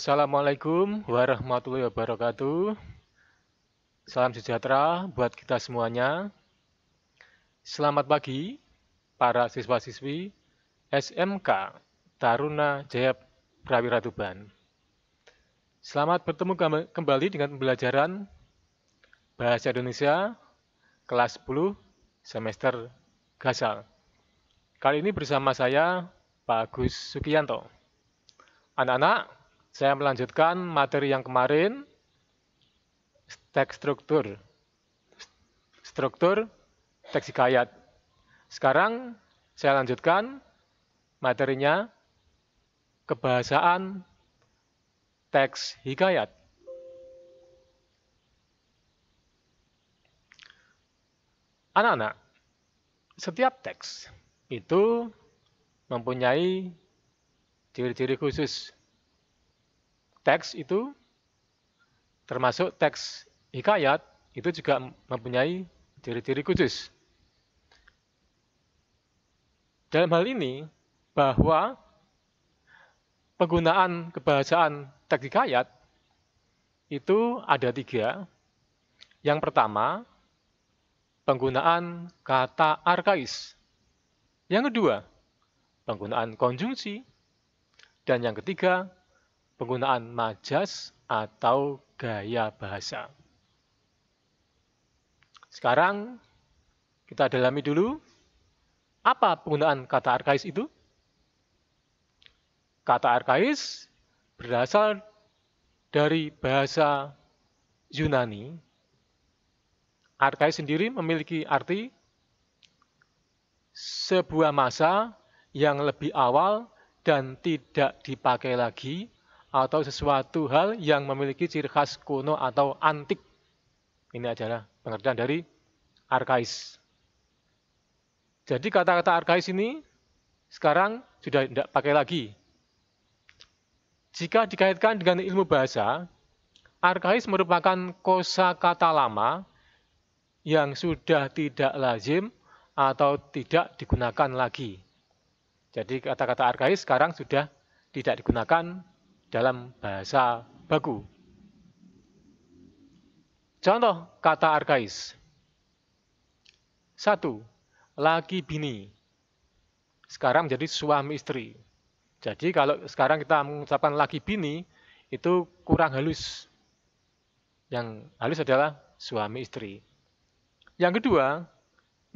Assalamualaikum warahmatullahi wabarakatuh. Salam sejahtera buat kita semuanya. Selamat pagi para siswa-siswi SMK Taruna Jaya Prawira Tuban. Selamat bertemu kembali dengan pembelajaran Bahasa Indonesia kelas 10 semester Gasal. Kali ini bersama saya Pak Agus Sukianto. Anak-anak, saya melanjutkan materi yang kemarin, teks struktur. Struktur teks hikayat. Sekarang saya lanjutkan materinya kebahasaan teks hikayat. Anak-anak, setiap teks itu mempunyai ciri-ciri khusus teks itu termasuk teks hikayat itu juga mempunyai ciri-ciri kudus. Dalam hal ini bahwa penggunaan kebahasaan teks hikayat itu ada tiga. Yang pertama, penggunaan kata arkais. Yang kedua, penggunaan konjungsi. Dan yang ketiga, penggunaan majas atau gaya bahasa. Sekarang kita dalami dulu apa penggunaan kata arkais itu. Kata arkais berasal dari bahasa Yunani. Arkais sendiri memiliki arti sebuah masa yang lebih awal dan tidak dipakai lagi atau sesuatu hal yang memiliki ciri khas kuno atau antik. Ini adalah pengertian dari arkais. Jadi kata-kata arkais ini sekarang sudah tidak pakai lagi. Jika dikaitkan dengan ilmu bahasa, arkais merupakan kosa kata lama yang sudah tidak lazim atau tidak digunakan lagi. Jadi kata-kata arkais sekarang sudah tidak digunakan dalam bahasa baku. Contoh kata arkais. satu Laki bini. Sekarang menjadi suami istri. Jadi kalau sekarang kita mengucapkan laki bini, itu kurang halus. Yang halus adalah suami istri. Yang kedua,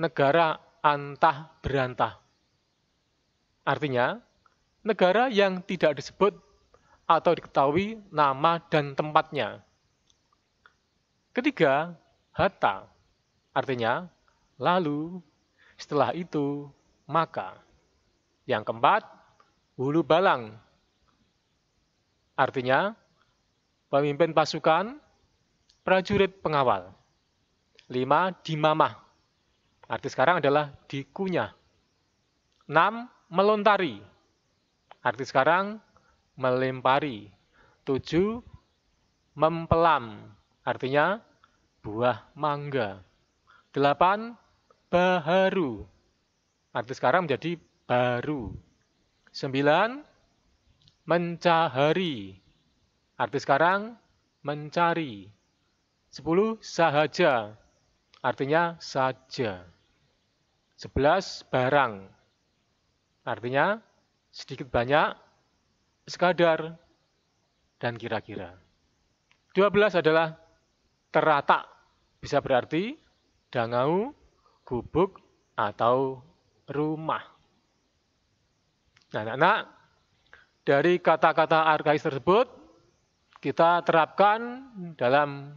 negara antah berantah. Artinya, negara yang tidak disebut atau diketahui nama dan tempatnya. Ketiga, hatta, artinya lalu, setelah itu, maka. Yang keempat, hulu balang, artinya pemimpin pasukan, prajurit pengawal. Lima, dimamah, arti sekarang adalah dikunyah. Enam, melontari, arti sekarang melempari. Tujuh, mempelam, artinya buah mangga. Delapan, baharu, arti sekarang menjadi baru. Sembilan, mencahari, arti sekarang mencari. Sepuluh, sahaja, artinya saja. Sebelas, barang, artinya sedikit banyak sekadar, dan kira-kira. 12 adalah teratak, bisa berarti dangau, gubuk, atau rumah. Nah, anak-anak, dari kata-kata arkais tersebut, kita terapkan dalam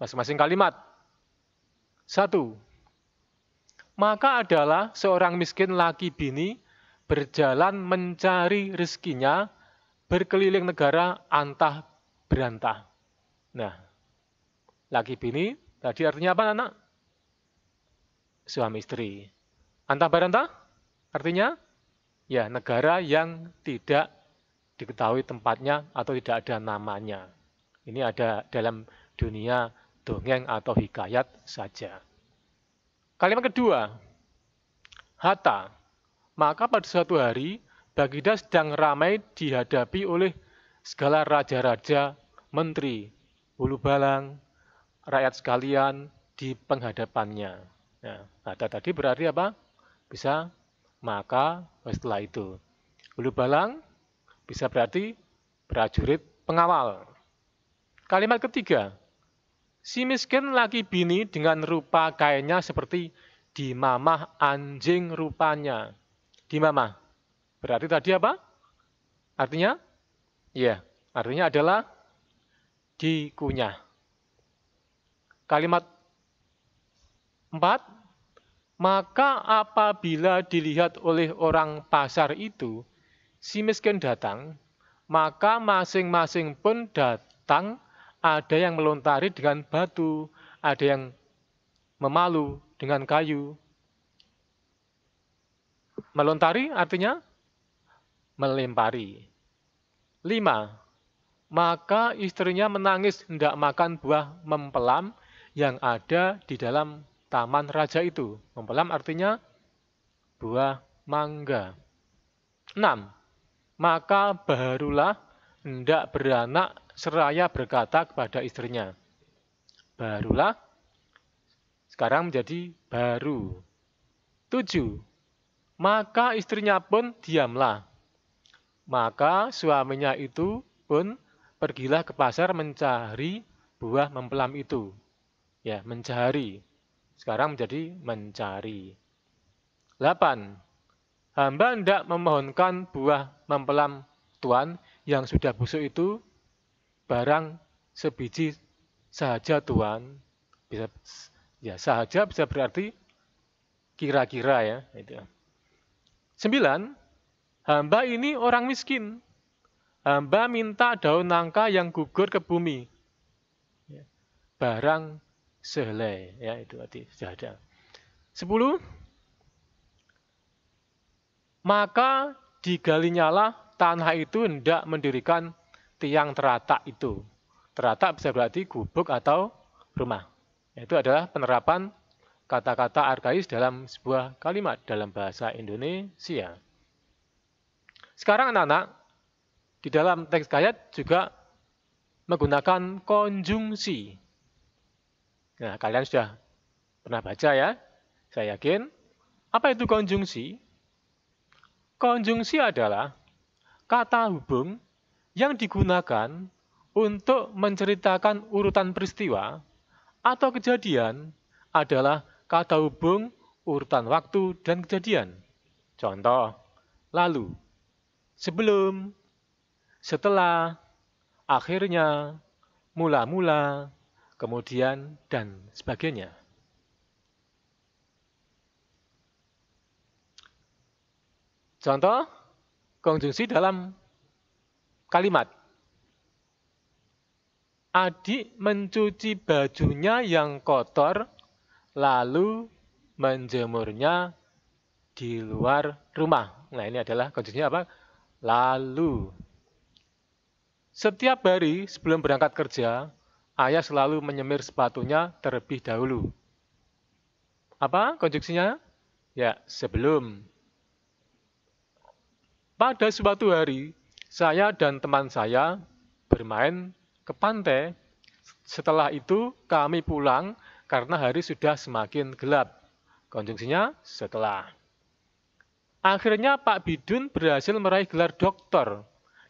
masing-masing kalimat. Satu, maka adalah seorang miskin laki bini berjalan mencari rezekinya, berkeliling negara antah berantah. Nah, lagi bini tadi artinya apa anak? Suami istri. Antah berantah artinya ya negara yang tidak diketahui tempatnya atau tidak ada namanya. Ini ada dalam dunia dongeng atau hikayat saja. Kalimat kedua, hata maka pada suatu hari, baginda sedang ramai dihadapi oleh segala raja-raja, menteri, bulu balang, rakyat sekalian di penghadapannya. Nah, kata tadi berarti apa? Bisa, maka, setelah itu. Bulu balang bisa berarti prajurit pengawal. Kalimat ketiga, si miskin laki bini dengan rupa kainnya seperti dimamah anjing rupanya di Berarti tadi apa? Artinya? Ya, artinya adalah dikunyah. Kalimat empat, maka apabila dilihat oleh orang pasar itu, si miskin datang, maka masing-masing pun datang, ada yang melontari dengan batu, ada yang memalu dengan kayu, Melontari artinya melempari. Lima, maka istrinya menangis hendak makan buah mempelam yang ada di dalam taman raja itu. Mempelam artinya buah mangga. Enam, maka barulah hendak beranak seraya berkata kepada istrinya. Barulah, sekarang menjadi baru. Tujuh, maka istrinya pun diamlah. Maka suaminya itu pun pergilah ke pasar mencari buah mempelam itu. Ya, mencari. Sekarang menjadi mencari. 8. Hamba hendak memohonkan buah mempelam tuan yang sudah busuk itu barang sebiji saja tuan. Bisa ya saja bisa berarti kira-kira ya, itu. Sembilan, hamba ini orang miskin. Hamba minta daun nangka yang gugur ke bumi. Ya. Barang sehelai, ya itu arti sudah ada. Sepuluh, maka digalinyalah tanah itu hendak mendirikan tiang teratak itu. Teratak bisa berarti gubuk atau rumah. Itu adalah penerapan kata-kata arkais dalam sebuah kalimat dalam bahasa Indonesia. Sekarang anak-anak, di dalam teks kayat juga menggunakan konjungsi. Nah, kalian sudah pernah baca ya, saya yakin. Apa itu konjungsi? Konjungsi adalah kata hubung yang digunakan untuk menceritakan urutan peristiwa atau kejadian adalah kata hubung, urutan waktu, dan kejadian. Contoh, lalu, sebelum, setelah, akhirnya, mula-mula, kemudian, dan sebagainya. Contoh, konjungsi dalam kalimat. Adik mencuci bajunya yang kotor lalu menjemurnya di luar rumah. Nah, ini adalah kondisinya apa? Lalu. Setiap hari sebelum berangkat kerja, ayah selalu menyemir sepatunya terlebih dahulu. Apa konjungsinya? Ya, sebelum. Pada suatu hari, saya dan teman saya bermain ke pantai. Setelah itu, kami pulang karena hari sudah semakin gelap. Konjungsinya setelah. Akhirnya Pak Bidun berhasil meraih gelar doktor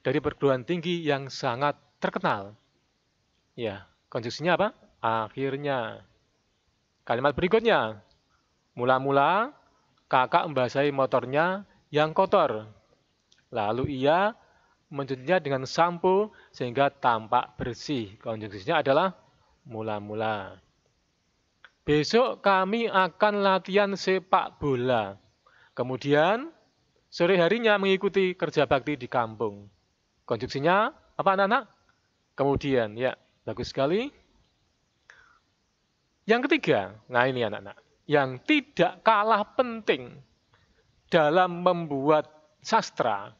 dari perguruan tinggi yang sangat terkenal. Ya, konjungsinya apa? Akhirnya. Kalimat berikutnya. Mula-mula kakak membasahi motornya yang kotor. Lalu ia mencucinya dengan sampo sehingga tampak bersih. Konjungsinya adalah mula-mula. Besok kami akan latihan sepak bola. Kemudian sore harinya mengikuti kerja bakti di kampung. Konjuksinya, apa anak-anak? Kemudian ya, bagus sekali. Yang ketiga, nah ini anak-anak, yang tidak kalah penting dalam membuat sastra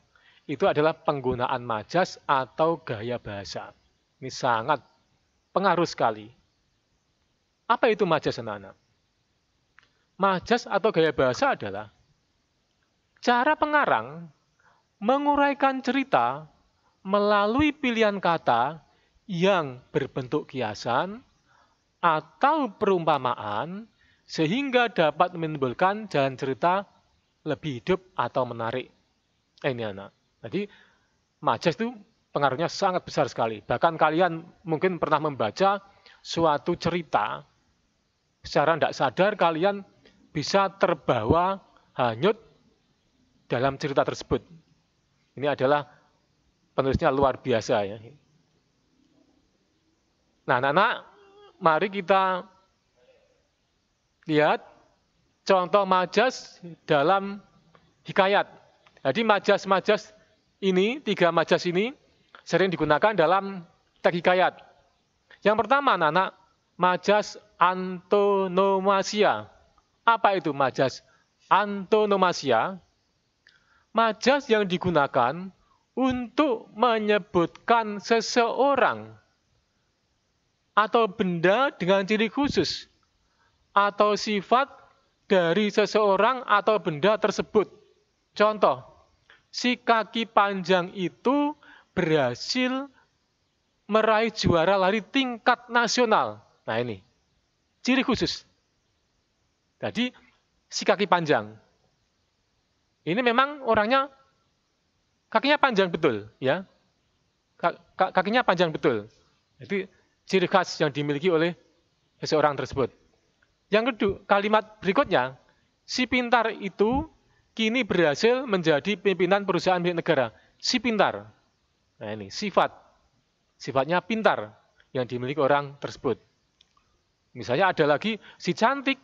itu adalah penggunaan majas atau gaya bahasa. Ini sangat pengaruh sekali apa itu majas anak-anak? Majas atau gaya bahasa adalah cara pengarang menguraikan cerita melalui pilihan kata yang berbentuk kiasan atau perumpamaan sehingga dapat menimbulkan jalan cerita lebih hidup atau menarik. Eh, ini anak. Jadi majas itu pengaruhnya sangat besar sekali. Bahkan kalian mungkin pernah membaca suatu cerita secara tidak sadar kalian bisa terbawa hanyut dalam cerita tersebut. Ini adalah penulisnya luar biasa ya. Nah, anak-anak, mari kita lihat contoh majas dalam hikayat. Jadi majas-majas ini, tiga majas ini sering digunakan dalam teks hikayat. Yang pertama, anak-anak, majas antonomasia. Apa itu majas antonomasia? Majas yang digunakan untuk menyebutkan seseorang atau benda dengan ciri khusus atau sifat dari seseorang atau benda tersebut. Contoh, si kaki panjang itu berhasil meraih juara lari tingkat nasional. Nah ini, ciri khusus. Jadi si kaki panjang. Ini memang orangnya kakinya panjang betul, ya. Kakinya panjang betul. Jadi ciri khas yang dimiliki oleh seseorang tersebut. Yang kedua, kalimat berikutnya, si pintar itu kini berhasil menjadi pimpinan perusahaan milik negara. Si pintar. Nah ini sifat. Sifatnya pintar yang dimiliki orang tersebut. Misalnya ada lagi si cantik,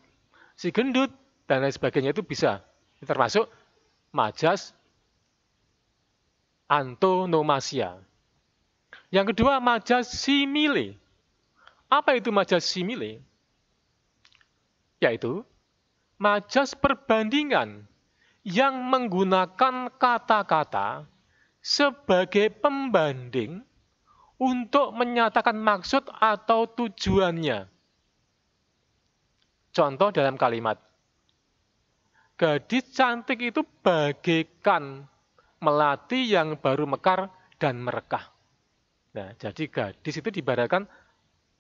si gendut, dan lain sebagainya itu bisa. Termasuk majas antonomasia. Yang kedua, majas simile. Apa itu majas simile? Yaitu majas perbandingan yang menggunakan kata-kata sebagai pembanding untuk menyatakan maksud atau tujuannya. Contoh dalam kalimat. Gadis cantik itu bagaikan melati yang baru mekar dan merekah. Nah, jadi gadis itu dibaratkan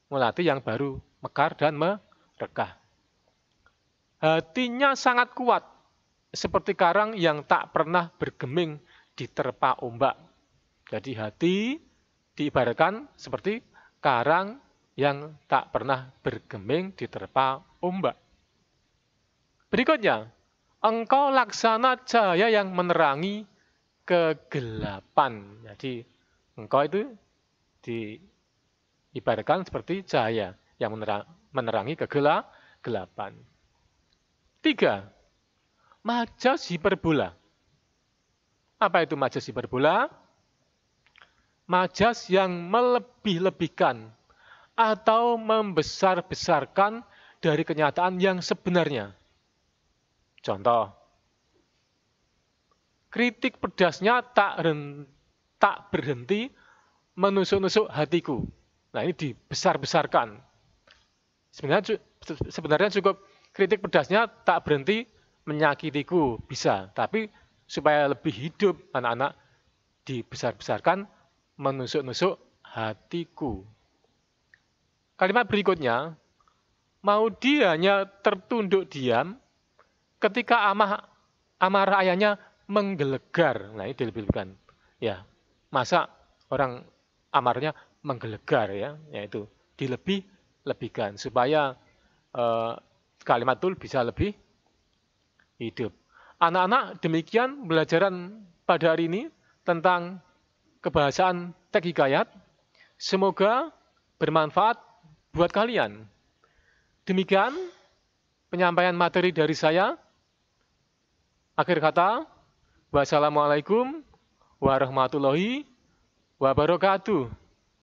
melati yang baru mekar dan merekah. Hatinya sangat kuat, seperti karang yang tak pernah bergeming diterpa ombak. Jadi hati diibaratkan seperti karang yang tak pernah bergeming diterpa ombak. Berikutnya, engkau laksana cahaya yang menerangi kegelapan. Jadi, engkau itu diibaratkan seperti cahaya yang menerangi kegelapan. Tiga, majas hiperbola. Apa itu majas hiperbola? Majas yang melebih-lebihkan atau membesar-besarkan dari kenyataan yang sebenarnya. Contoh, kritik pedasnya tak, tak berhenti menusuk-nusuk hatiku. Nah ini dibesar-besarkan. Sebenarnya, sebenarnya cukup kritik pedasnya tak berhenti menyakitiku, bisa. Tapi supaya lebih hidup anak-anak, dibesar-besarkan menusuk-nusuk hatiku. Kalimat berikutnya, mau dia hanya tertunduk diam ketika amah amarah ayahnya menggelegar. Nah, itu dilebihkan. Ya. Masa orang amarnya menggelegar ya, yaitu dilebih lebihkan supaya eh, tul bisa lebih hidup. Anak-anak demikian pelajaran pada hari ini tentang kebahasaan hikayat. Semoga bermanfaat buat kalian. Demikian penyampaian materi dari saya. Akhir kata, wassalamualaikum warahmatullahi wabarakatuh.